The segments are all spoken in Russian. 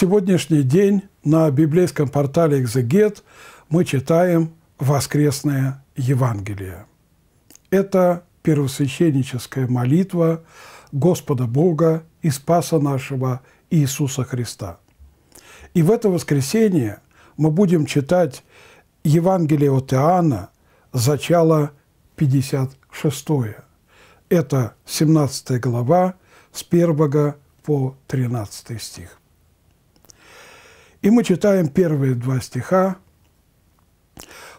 сегодняшний день на библейском портале «Экзегет» мы читаем «Воскресное Евангелие». Это первосвященническая молитва Господа Бога и Спаса нашего Иисуса Христа. И в это воскресенье мы будем читать Евангелие от Иоанна, зачало 56. Это 17 глава с 1 по 13 стих. И мы читаем первые два стиха.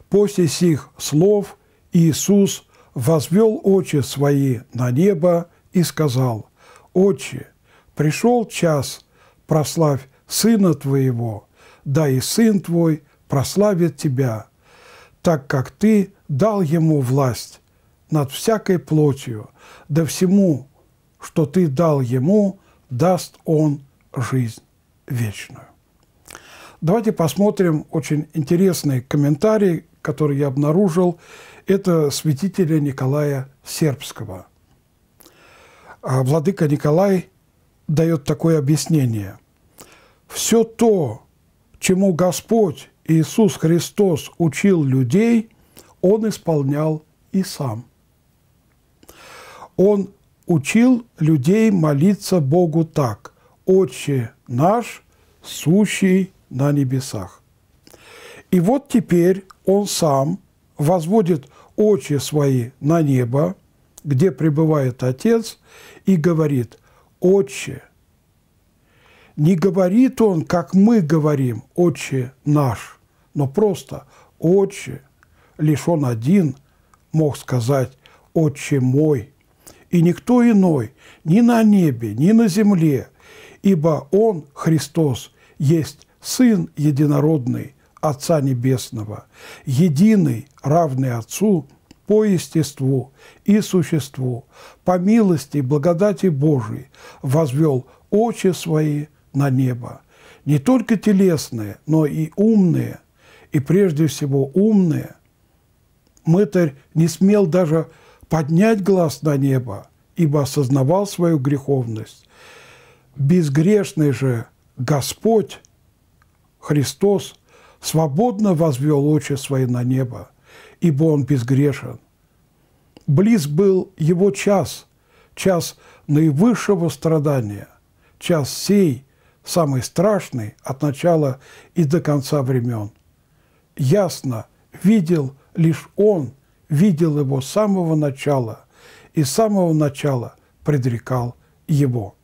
«После сих слов Иисус возвел очи свои на небо и сказал, «Отче, пришел час, прославь Сына Твоего, да и Сын Твой прославит Тебя, так как Ты дал Ему власть над всякой плотью, да всему, что Ты дал Ему, даст Он жизнь вечную». Давайте посмотрим очень интересный комментарий, который я обнаружил. Это святителя Николая Сербского. А владыка Николай дает такое объяснение. «Все то, чему Господь Иисус Христос учил людей, Он исполнял и Сам. Он учил людей молиться Богу так. «Отче наш, сущий на небесах. И вот теперь он сам возводит очи свои на небо, где пребывает Отец, и говорит «Отче». Не говорит он, как мы говорим «Отче наш», но просто «Отче». Лишь он один мог сказать «Отче мой», и никто иной ни на небе, ни на земле, ибо Он, Христос, есть Сын единородный Отца Небесного, единый, равный Отцу по естеству и существу, по милости и благодати Божией, возвел очи свои на небо. Не только телесные, но и умные, и прежде всего умные. Мытарь не смел даже поднять глаз на небо, ибо осознавал свою греховность. Безгрешный же Господь Христос свободно возвел очи свои на небо, ибо Он безгрешен. Близ был Его час, час наивысшего страдания, час сей, самый страшный от начала и до конца времен. Ясно видел лишь Он, видел Его с самого начала и с самого начала предрекал Его.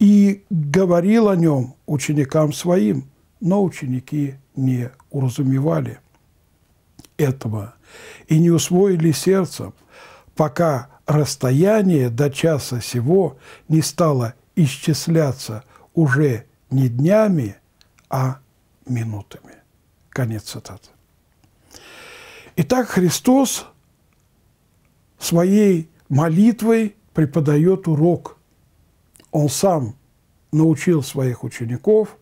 И говорил о Нем ученикам Своим – но ученики не уразумевали этого и не усвоили сердцем, пока расстояние до часа сего не стало исчисляться уже не днями, а минутами. Конец цитаты. Итак, Христос своей молитвой преподает урок. Он сам научил своих учеников –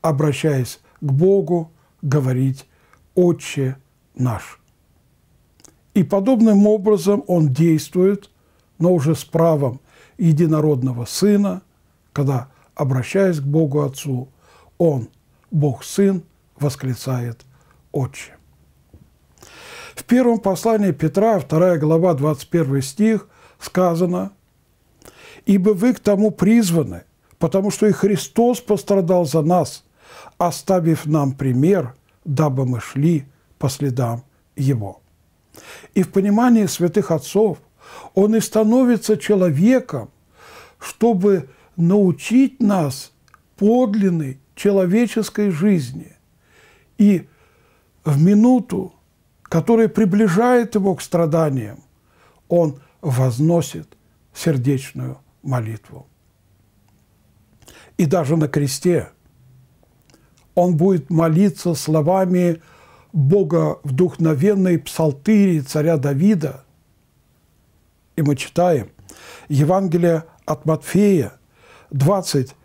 обращаясь к Богу, говорить «Отче наш». И подобным образом он действует, но уже с правом единородного Сына, когда, обращаясь к Богу Отцу, он, Бог Сын, восклицает «Отче». В первом послании Петра, 2 глава, 21 стих, сказано «Ибо вы к тому призваны, потому что и Христос пострадал за нас, оставив нам пример, дабы мы шли по следам Его. И в понимании святых отцов он и становится человеком, чтобы научить нас подлинной человеческой жизни. И в минуту, которая приближает его к страданиям, он возносит сердечную молитву. И даже на кресте – он будет молиться словами Бога вдохновенной псалтыри царя Давида. И мы читаем Евангелие от Матфея, 27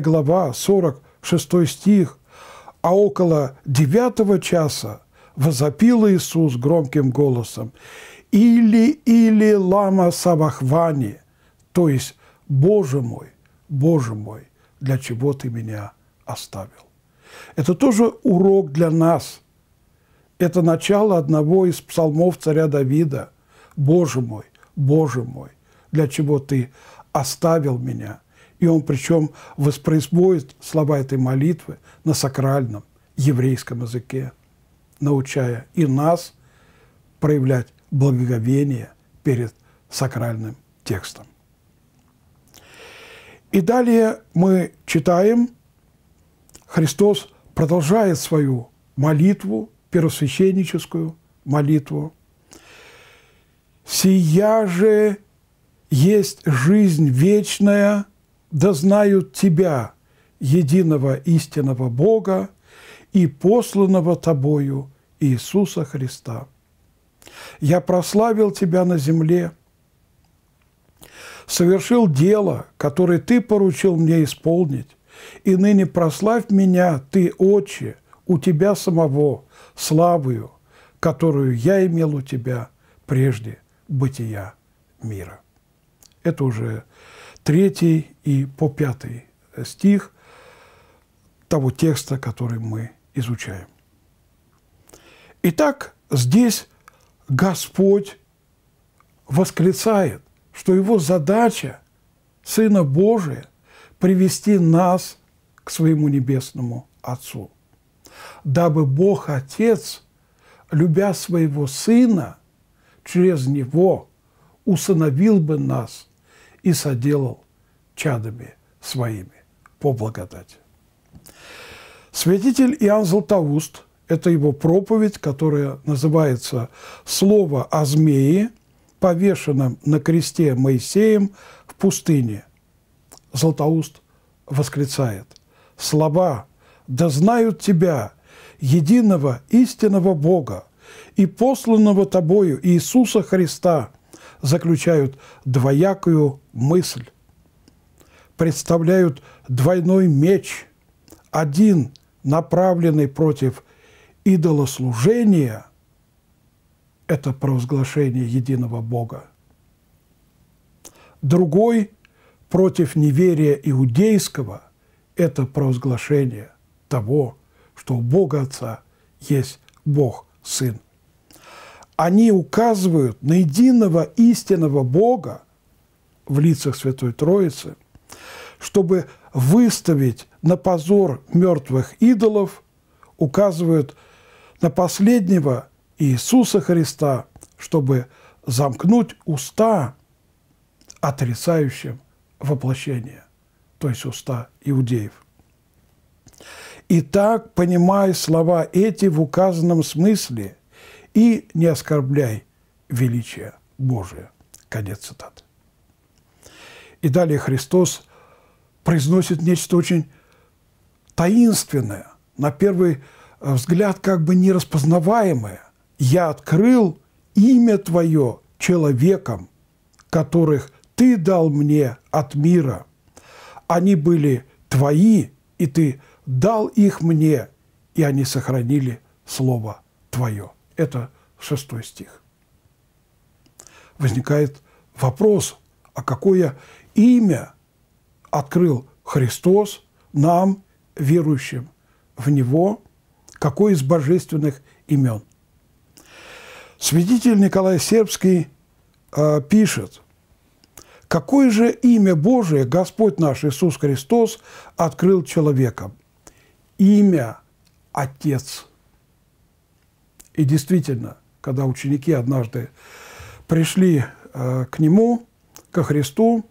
глава, 46 стих, а около девятого часа возопил Иисус громким голосом «Или, или лама савахвани», то есть «Боже мой, Боже мой, для чего ты меня оставил?» Это тоже урок для нас. Это начало одного из псалмов царя Давида. «Боже мой, Боже мой, для чего ты оставил меня?» И он причем воспроизводит слова этой молитвы на сакральном еврейском языке, научая и нас проявлять благоговение перед сакральным текстом. И далее мы читаем – Христос продолжает свою молитву, первосвященническую молитву. «Сия же есть жизнь вечная, да знают Тебя, единого истинного Бога и посланного Тобою Иисуса Христа. Я прославил Тебя на земле, совершил дело, которое Ты поручил мне исполнить, и ныне прославь меня, Ты, Отче, у Тебя самого, славою, которую я имел у Тебя прежде бытия мира». Это уже третий и по пятый стих того текста, который мы изучаем. Итак, здесь Господь восклицает, что его задача Сына Божия привести нас к своему небесному Отцу. Дабы Бог Отец, любя своего Сына, через Него усыновил бы нас и соделал чадами своими по благодати. Святитель Иоанн Златоуст, это его проповедь, которая называется «Слово о змее, повешенном на кресте Моисеем в пустыне», Златоуст восклицает. «Слаба, да знают тебя, единого истинного Бога и посланного тобою Иисуса Христа» заключают двоякую мысль, представляют двойной меч, один направленный против идолослужения – это провозглашение единого Бога. Другой против неверия иудейского – это провозглашение того, что у Бога Отца есть Бог Сын. Они указывают на единого истинного Бога в лицах Святой Троицы, чтобы выставить на позор мертвых идолов, указывают на последнего Иисуса Христа, чтобы замкнуть уста отрицающим воплощения, то есть уста иудеев. Итак, понимай слова эти в указанном смысле и не оскорбляй величие Божие. Конец цитаты. И далее Христос произносит нечто очень таинственное, на первый взгляд как бы нераспознаваемое. «Я открыл имя Твое человеком, которых ты дал мне от мира. Они были твои, и ты дал их мне, и они сохранили слово твое. Это шестой стих. Возникает вопрос, а какое имя открыл Христос нам, верующим в Него, какое из божественных имен? Свидетель Николай Сербский э, пишет – Какое же имя Божие Господь наш Иисус Христос открыл человеком? Имя Отец. И действительно, когда ученики однажды пришли э, к Нему, ко Христу,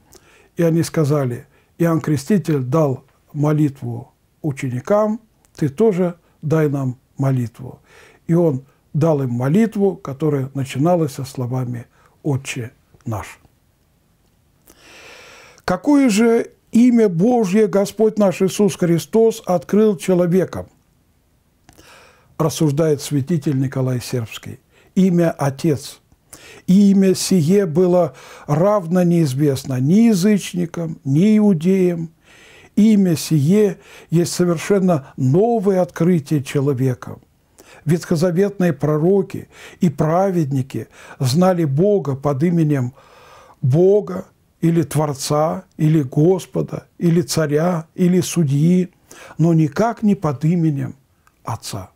и они сказали, Иоанн Креститель дал молитву ученикам, ты тоже дай нам молитву. И он дал им молитву, которая начиналась со словами «Отче наш». Какое же имя Божье Господь наш Иисус Христос открыл человеком? Рассуждает святитель Николай Сербский. Имя Отец. Имя сие было равно неизвестно ни язычникам, ни иудеям. Имя сие есть совершенно новое открытие человека – ветхозаветные пророки и праведники знали Бога под именем Бога, или Творца, или Господа, или Царя, или Судьи, но никак не под именем Отца.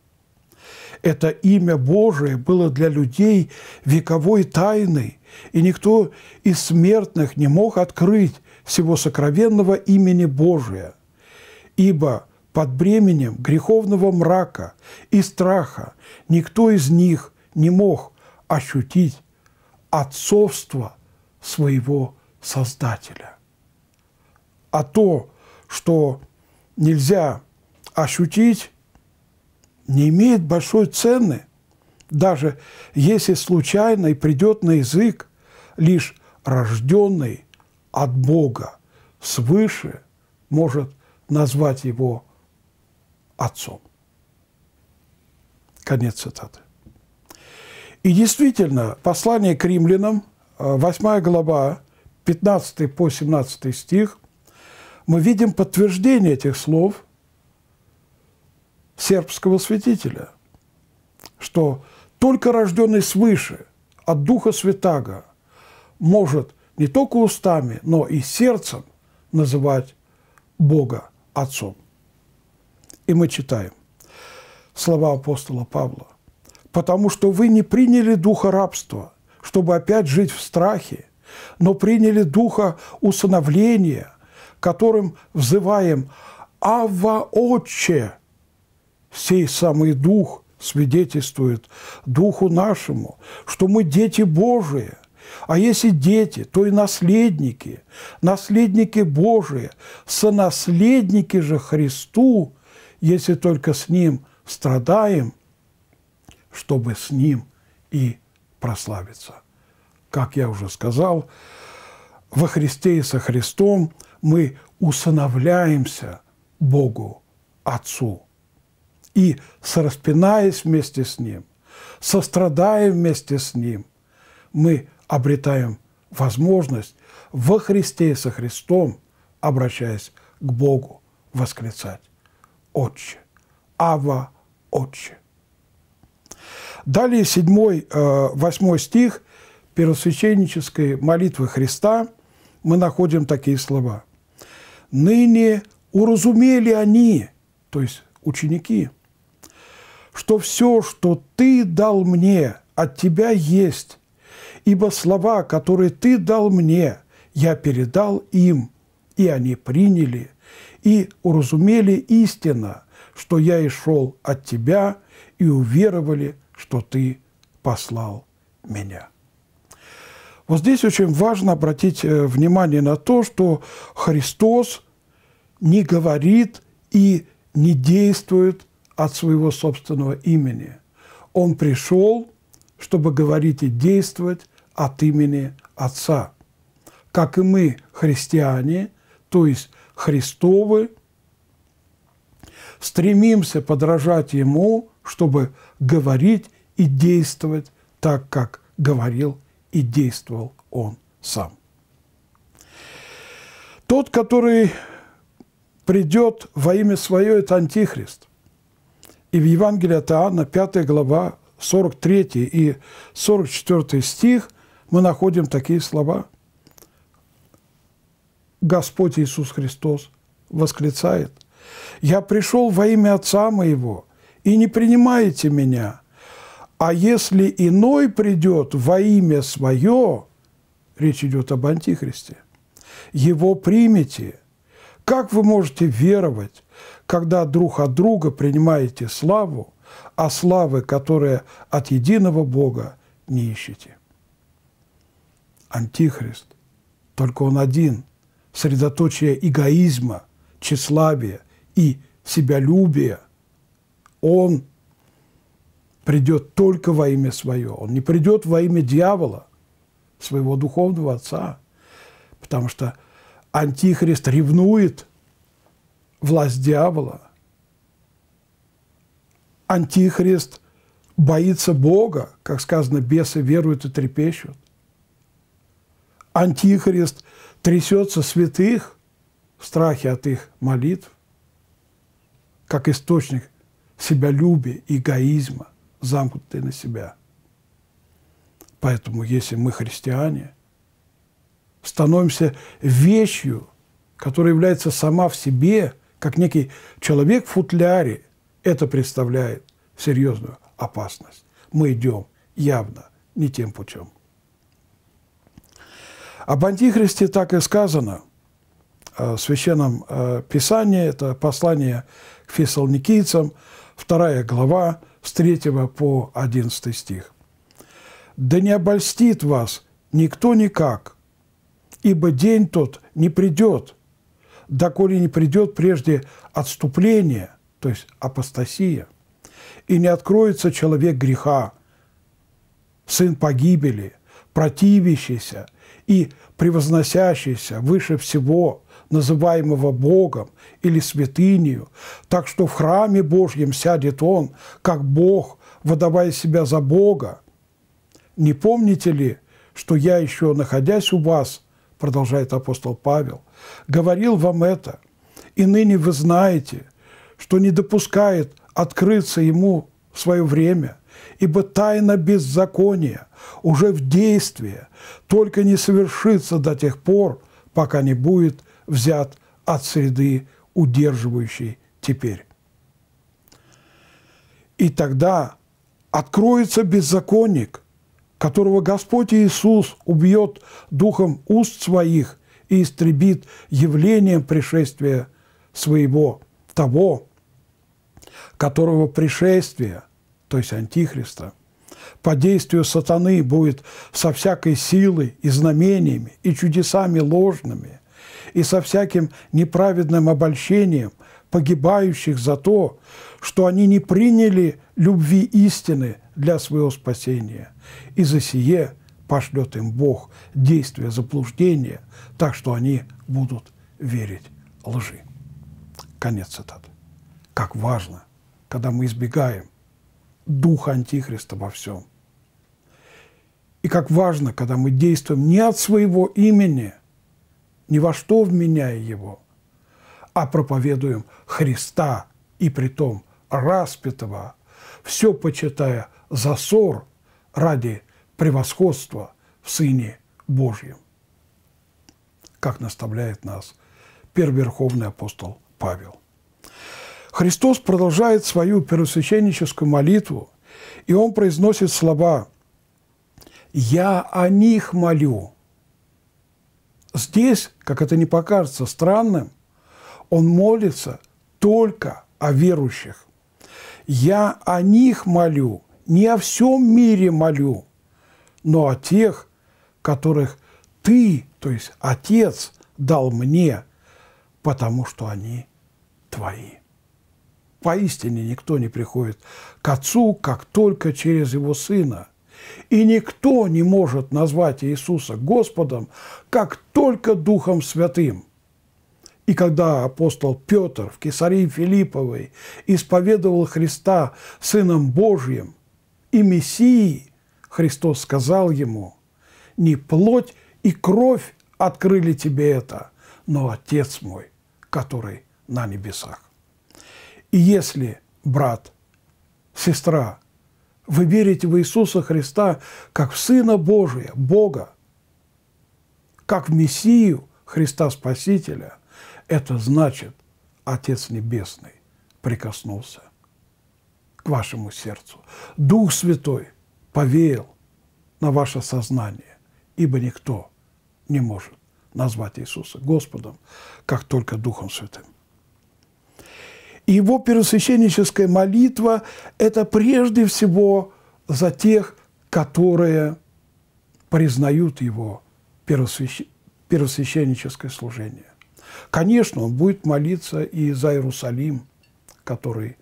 Это имя Божие было для людей вековой тайной, и никто из смертных не мог открыть всего сокровенного имени Божия, ибо под бременем греховного мрака и страха никто из них не мог ощутить отцовство своего Бога Создателя. А то, что нельзя ощутить, не имеет большой цены, даже если случайно и придет на язык лишь рожденный от Бога свыше может назвать его отцом. Конец цитаты. И действительно, послание к римлянам, 8 э, глава, 15 по 17 стих, мы видим подтверждение этих слов сербского святителя, что только рожденный свыше от Духа Святаго может не только устами, но и сердцем называть Бога Отцом. И мы читаем слова апостола Павла. «Потому что вы не приняли духа рабства, чтобы опять жить в страхе, но приняли духа усыновления, которым взываем «Ава Отче!» Сей самый дух свидетельствует духу нашему, что мы дети Божии – а если дети, то и наследники, наследники Божии, сонаследники же Христу, если только с Ним страдаем, чтобы с Ним и прославиться как я уже сказал, во Христе и со Христом мы усыновляемся Богу Отцу. И, сораспинаясь вместе с Ним, сострадая вместе с Ним, мы обретаем возможность во Христе и со Христом, обращаясь к Богу, восклицать «Отче, Ава, Отче». Далее 7-8 э, стих первосвященнической молитвы Христа мы находим такие слова. «Ныне уразумели они, то есть ученики, что все, что ты дал мне, от тебя есть, ибо слова, которые ты дал мне, я передал им, и они приняли, и уразумели истина, что я и шел от тебя, и уверовали, что ты послал меня». Вот здесь очень важно обратить э, внимание на то, что Христос не говорит и не действует от своего собственного имени. Он пришел, чтобы говорить и действовать от имени Отца. Как и мы, христиане, то есть Христовы, стремимся подражать Ему, чтобы говорить и действовать так, как говорил и действовал он сам. Тот, который придет во имя свое, это Антихрист. И в Евангелии от Иоанна, 5 глава, 43 и 44 стих, мы находим такие слова. Господь Иисус Христос восклицает, «Я пришел во имя Отца Моего, и не принимаете Меня, а если иной придет во имя свое, речь идет об Антихристе, его примите. Как вы можете веровать, когда друг от друга принимаете славу, а славы, которые от единого Бога, не ищете? Антихрист, только он один, средоточие эгоизма, тщеславия и себялюбия. Он – придет только во имя свое. Он не придет во имя дьявола, своего духовного отца, потому что антихрист ревнует власть дьявола. Антихрист боится Бога, как сказано, бесы веруют и трепещут. Антихрист трясется святых в страхе от их молитв, как источник себялюбия, эгоизма замкнутые на себя. Поэтому, если мы христиане, становимся вещью, которая является сама в себе, как некий человек в футляре, это представляет серьезную опасность. Мы идем явно не тем путем. Об Антихристе так и сказано э, в Священном э, Писании, это послание к фессалоникийцам, вторая глава, с 3 по 11 стих. «Да не обольстит вас никто никак, ибо день тот не придет, доколе не придет прежде отступление, то есть апостасия, и не откроется человек греха, сын погибели, противящийся и превозносящийся выше всего, называемого Богом или святынею, так что в храме Божьем сядет он, как Бог, выдавая себя за Бога. Не помните ли, что я еще, находясь у вас, продолжает апостол Павел, говорил вам это, и ныне вы знаете, что не допускает открыться ему в свое время, ибо тайна беззакония уже в действии, только не совершится до тех пор, пока не будет взят от среды, удерживающей теперь. И тогда откроется беззаконник, которого Господь Иисус убьет духом уст своих и истребит явлением пришествия своего, того, которого пришествие, то есть Антихриста, по действию сатаны будет со всякой силой и знамениями и чудесами ложными – и со всяким неправедным обольщением погибающих за то, что они не приняли любви истины для своего спасения. И за сие пошлет им Бог действие заблуждения, так что они будут верить лжи. Конец цитаты. Как важно, когда мы избегаем духа Антихриста во всем. И как важно, когда мы действуем не от своего имени – ни во что вменяя его, а проповедуем Христа и притом распятого, все почитая за ссор ради превосходства в Сыне Божьем, как наставляет нас первоверховный апостол Павел. Христос продолжает свою первосвященническую молитву, и он произносит слова «Я о них молю, здесь, как это не покажется странным, он молится только о верующих. Я о них молю, не о всем мире молю, но о тех, которых ты, то есть Отец, дал мне, потому что они твои. Поистине никто не приходит к Отцу, как только через Его Сына – и никто не может назвать Иисуса Господом, как только Духом Святым. И когда апостол Петр в Кесарии Филипповой исповедовал Христа Сыном Божьим и Мессией, Христос сказал ему, «Не плоть и кровь открыли тебе это, но Отец мой, который на небесах». И если брат, сестра вы верите в Иисуса Христа как в Сына Божия, Бога, как в Мессию Христа Спасителя. Это значит, Отец Небесный прикоснулся к вашему сердцу. Дух Святой повеял на ваше сознание, ибо никто не может назвать Иисуса Господом, как только Духом Святым. Его первосвященническая молитва – это прежде всего за тех, которые признают его первосвящ... первосвященническое служение. Конечно, он будет молиться и за Иерусалим, который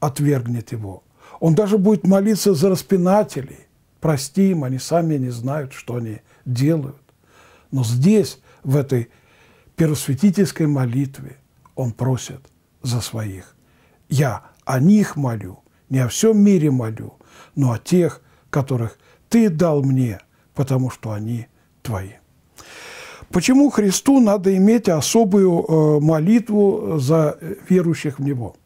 отвергнет его. Он даже будет молиться за распинателей. Прости им, они сами не знают, что они делают. Но здесь, в этой первосвятительской молитве, он просит – за своих. Я о них молю, не о всем мире молю, но о тех, которых ты дал мне, потому что они твои. Почему Христу надо иметь особую э, молитву за верующих в Него?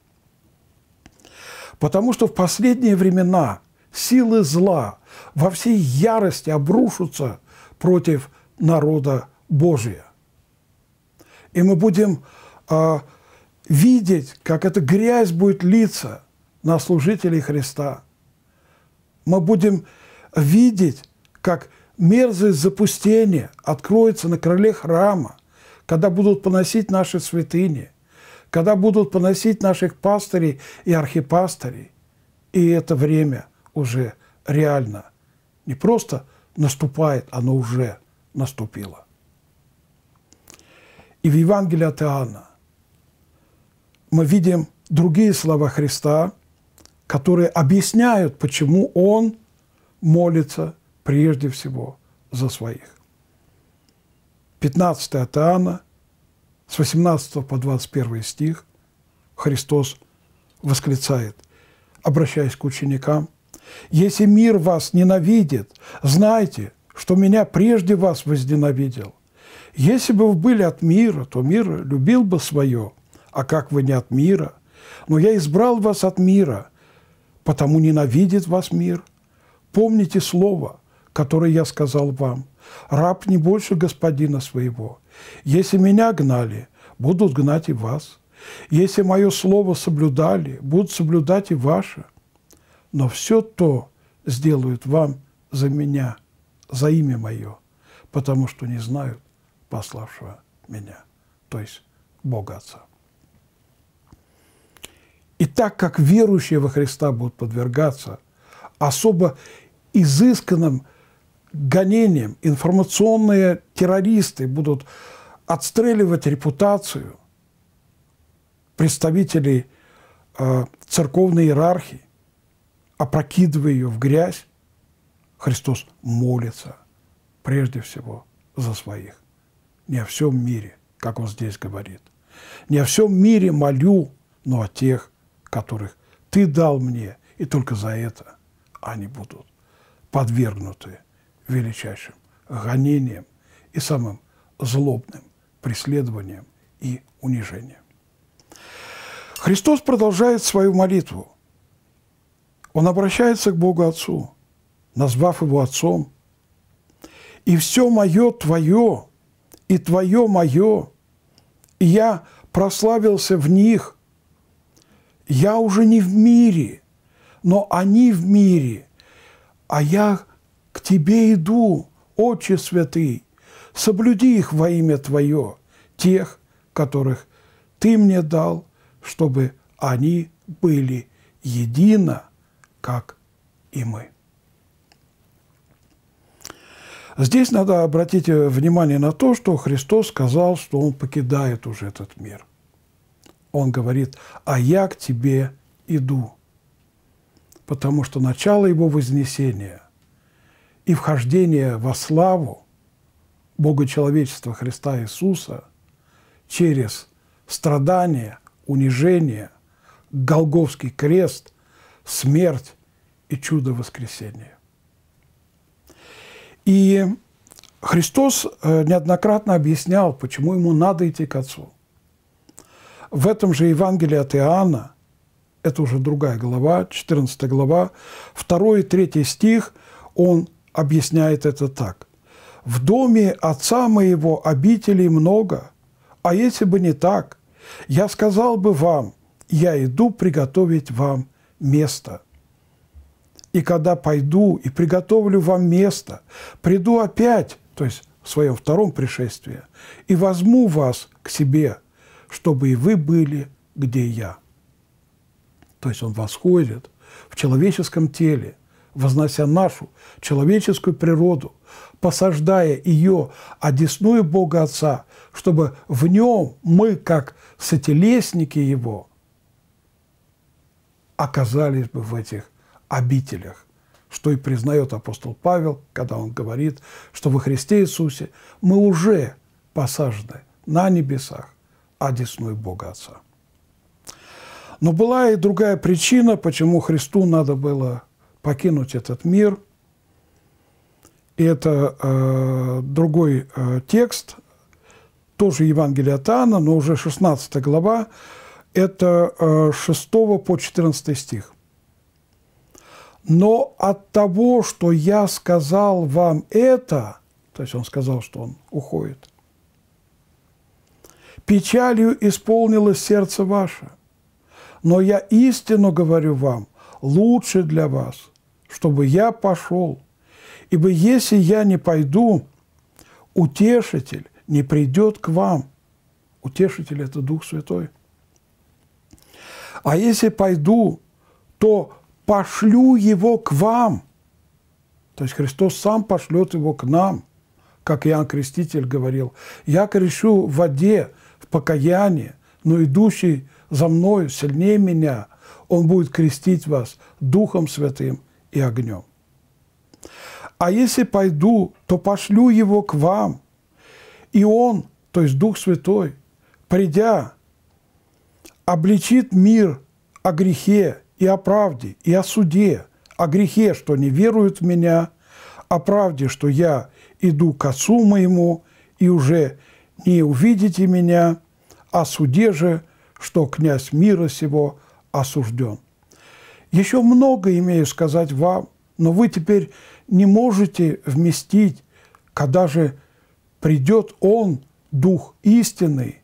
Потому что в последние времена силы зла во всей ярости обрушатся против народа Божия. И мы будем а, видеть, как эта грязь будет литься на служителей Христа. Мы будем видеть, как мерзость запустения откроется на крыле храма, когда будут поносить наши святыни, когда будут поносить наших пастырей и архипастырей. И это время уже реально не просто наступает, оно уже наступило. И в Евангелии от Иоанна мы видим другие слова Христа, которые объясняют, почему Он молится прежде всего за своих. 15 от Иоанна, с 18 по 21 стих, Христос восклицает, обращаясь к ученикам, «Если мир вас ненавидит, знайте, что меня прежде вас возненавидел. Если бы вы были от мира, то мир любил бы свое – а как вы не от мира? Но я избрал вас от мира, потому ненавидит вас мир. Помните слово, которое я сказал вам. Раб не больше господина своего. Если меня гнали, будут гнать и вас. Если мое слово соблюдали, будут соблюдать и ваше. Но все то сделают вам за меня, за имя мое, потому что не знают пославшего меня, то есть Бога Отца. И так как верующие во Христа будут подвергаться особо изысканным гонениям, информационные террористы будут отстреливать репутацию представителей э, церковной иерархии, опрокидывая ее в грязь, Христос молится прежде всего за своих. Не о всем мире, как он здесь говорит. Не о всем мире молю, но о тех, которых ты дал мне, и только за это они будут подвергнуты величайшим гонениям и самым злобным преследованиям и унижениям. Христос продолжает свою молитву. Он обращается к Богу Отцу, назвав Его Отцом. «И все мое Твое, и Твое мое, и я прославился в них, я уже не в мире, но они в мире, а я к Тебе иду, Отче Святый, соблюди их во имя Твое, тех, которых Ты мне дал, чтобы они были едино, как и мы. Здесь надо обратить э, внимание на то, что Христос сказал, что Он покидает уже этот мир он говорит, а я к тебе иду, потому что начало его вознесения и вхождение во славу Бога человечества Христа Иисуса через страдания, унижение, Голговский крест, смерть и чудо воскресения. И Христос э, неоднократно объяснял, почему ему надо идти к Отцу – в этом же Евангелии от Иоанна, это уже другая глава, 14 глава, 2 и 3 стих, он объясняет это так. «В доме отца моего обителей много, а если бы не так, я сказал бы вам, я иду приготовить вам место. И когда пойду и приготовлю вам место, приду опять, то есть в своем втором пришествии, и возьму вас к себе, чтобы и вы были, где я. То есть он восходит в человеческом теле, вознося нашу человеческую природу, посаждая ее одесную Бога Отца, чтобы в нем мы, как сотелесники Его, оказались бы в этих обителях, что и признает апостол Павел, когда он говорит, что во Христе Иисусе мы уже посажены на небесах одесную Бога Отца. Но была и другая причина, почему Христу надо было покинуть этот мир. И это э, другой э, текст, тоже Евангелие от Анна, но уже 16 глава, это э, 6 по 14 стих. «Но от того, что я сказал вам это», то есть он сказал, что он уходит, печалью исполнилось сердце ваше. Но я истину говорю вам, лучше для вас, чтобы я пошел. Ибо если я не пойду, утешитель не придет к вам. Утешитель – это Дух Святой. А если пойду, то пошлю его к вам. То есть Христос сам пошлет его к нам, как Иоанн Креститель говорил. Я крещу в воде, покаяние, но идущий за мною сильнее меня, он будет крестить вас Духом Святым и огнем. А если пойду, то пошлю его к вам, и он, то есть Дух Святой, придя, обличит мир о грехе и о правде, и о суде, о грехе, что не веруют в меня, о правде, что я иду к Отцу моему и уже не увидите меня, а суде же, что князь мира сего осужден». Еще много имею сказать вам, но вы теперь не можете вместить, когда же придет Он, Дух истины,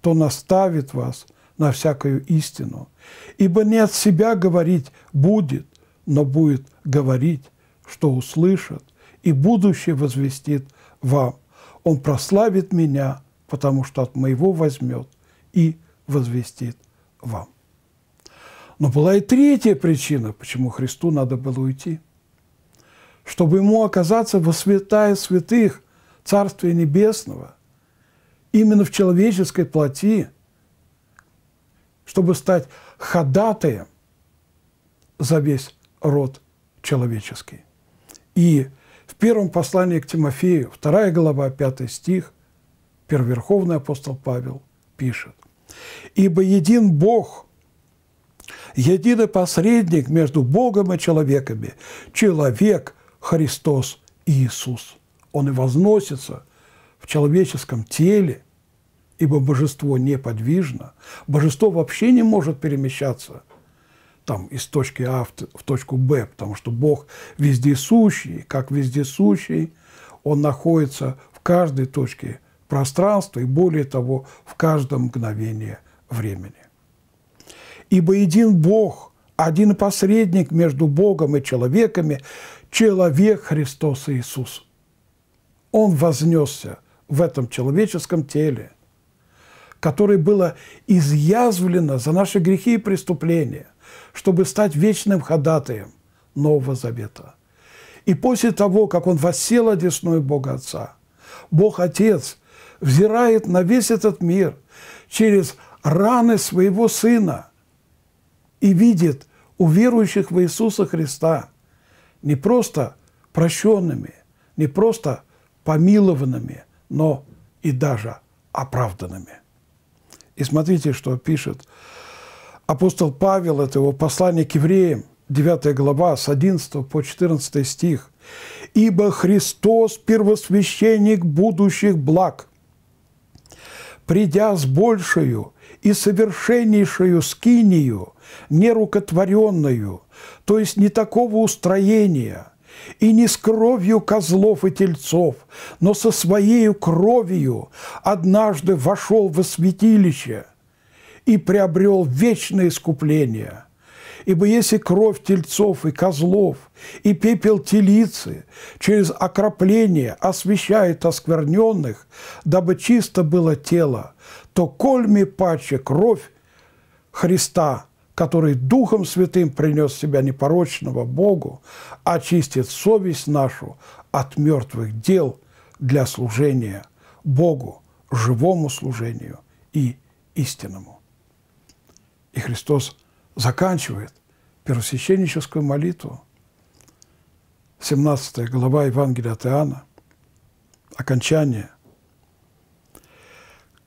то наставит вас на всякую истину. Ибо не от себя говорить будет, но будет говорить, что услышат и будущее возвестит вам. Он прославит меня, потому что от моего возьмет и возвестит вам. Но была и третья причина, почему Христу надо было уйти. Чтобы ему оказаться во святая святых Царствия Небесного, именно в человеческой плоти, чтобы стать ходатаем за весь род человеческий. И первом послании к Тимофею, вторая глава, пятый стих, Первверховный апостол Павел пишет, «Ибо един Бог, единый посредник между Богом и человеками, человек Христос Иисус». Он и возносится в человеческом теле, ибо божество неподвижно, божество вообще не может перемещаться – там из точки А в, в точку Б, потому что Бог вездесущий, как вездесущий, Он находится в каждой точке пространства и, более того, в каждом мгновении времени. Ибо един Бог, один посредник между Богом и человеками, человек Христос Иисус. Он вознесся в этом человеческом теле, которое было изъязвлено за наши грехи и преступления – чтобы стать вечным ходатаем Нового Завета. И после того, как он воссел одесную Бога Отца, Бог Отец взирает на весь этот мир через раны своего Сына и видит у верующих в Иисуса Христа не просто прощенными, не просто помилованными, но и даже оправданными. И смотрите, что пишет апостол Павел, это его послание к евреям, 9 глава, с 11 по 14 стих. «Ибо Христос – первосвященник будущих благ, придя с большую и совершеннейшую скинию, нерукотворенную, то есть не такого устроения, и не с кровью козлов и тельцов, но со своею кровью однажды вошел во святилище – и приобрел вечное искупление. Ибо если кровь тельцов и козлов и пепел телицы через окропление освещает оскверненных, дабы чисто было тело, то кольми паче кровь Христа, который Духом Святым принес себя непорочного Богу, очистит совесть нашу от мертвых дел для служения Богу, живому служению и истинному. И Христос заканчивает первосвященническую молитву, 17 глава Евангелия от Иоанна, окончание.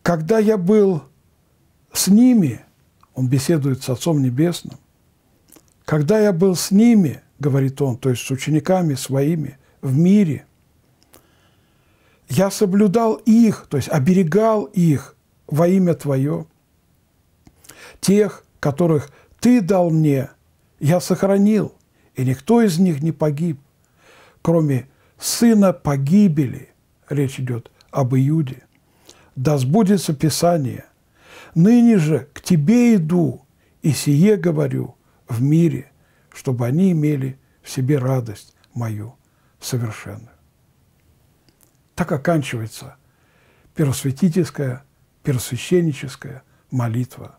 «Когда я был с ними», он беседует с Отцом Небесным, «когда я был с ними», говорит он, то есть с учениками своими в мире, я соблюдал их, то есть оберегал их во имя Твое – Тех, которых ты дал мне, я сохранил, и никто из них не погиб, кроме сына погибели. Речь идет об Иуде. Да сбудется Писание. Ныне же к тебе иду, и сие говорю в мире, чтобы они имели в себе радость мою совершенную. Так оканчивается первосвятительская, первосвященническая молитва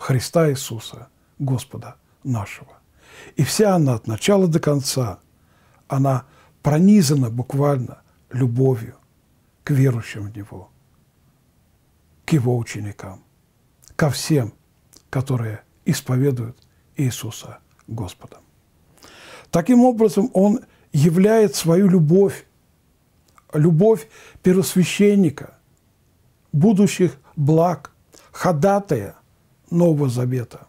Христа Иисуса, Господа нашего. И вся она от начала до конца, она пронизана буквально любовью к верующим в Него, к Его ученикам, ко всем, которые исповедуют Иисуса Господом. Таким образом, он являет свою любовь, любовь первосвященника, будущих благ, ходатая Нового Завета.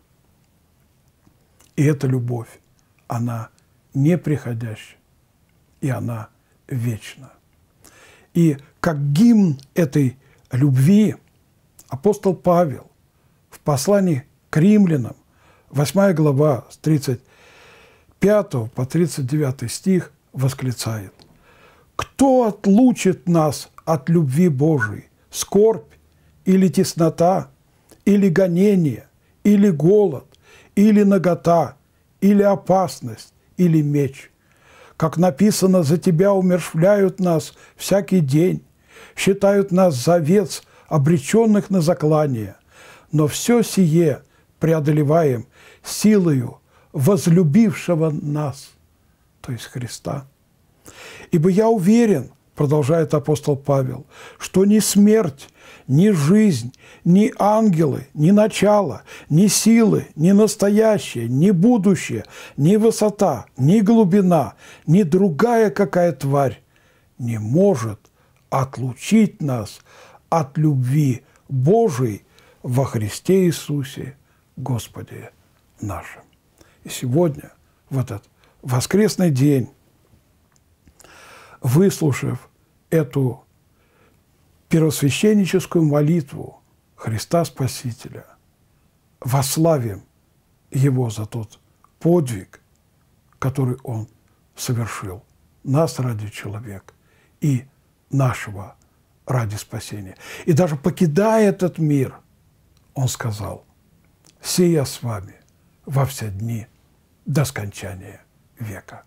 И эта любовь, она неприходящая, и она вечна. И как гимн этой любви апостол Павел в послании к римлянам, 8 глава, с 35 по 39 стих, восклицает. «Кто отлучит нас от любви Божией? Скорбь или теснота – или гонение, или голод, или нагота, или опасность, или меч. Как написано, за тебя умершвляют нас всякий день, считают нас завец, обреченных на заклание. Но все сие преодолеваем силою возлюбившего нас, то есть Христа. Ибо я уверен – продолжает апостол Павел, что ни смерть, ни жизнь, ни ангелы, ни начало, ни силы, ни настоящее, ни будущее, ни высота, ни глубина, ни другая какая тварь не может отлучить нас от любви Божией во Христе Иисусе Господе нашем. И сегодня, в этот воскресный день, выслушав эту первосвященническую молитву Христа Спасителя, вославим Его за тот подвиг, который Он совершил, нас ради человека и нашего ради спасения. И даже покидая этот мир, Он сказал, «Се я с вами во все дни до скончания века».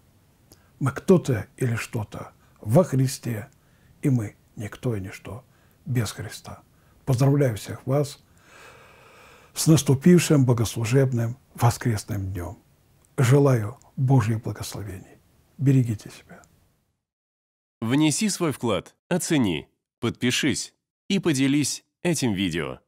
Мы кто-то или что-то во Христе – и мы никто и ничто без Христа. Поздравляю всех вас с наступившим богослужебным воскресным днем. Желаю Божьих благословений. Берегите себя. Внеси свой вклад, оцени, подпишись и поделись этим видео.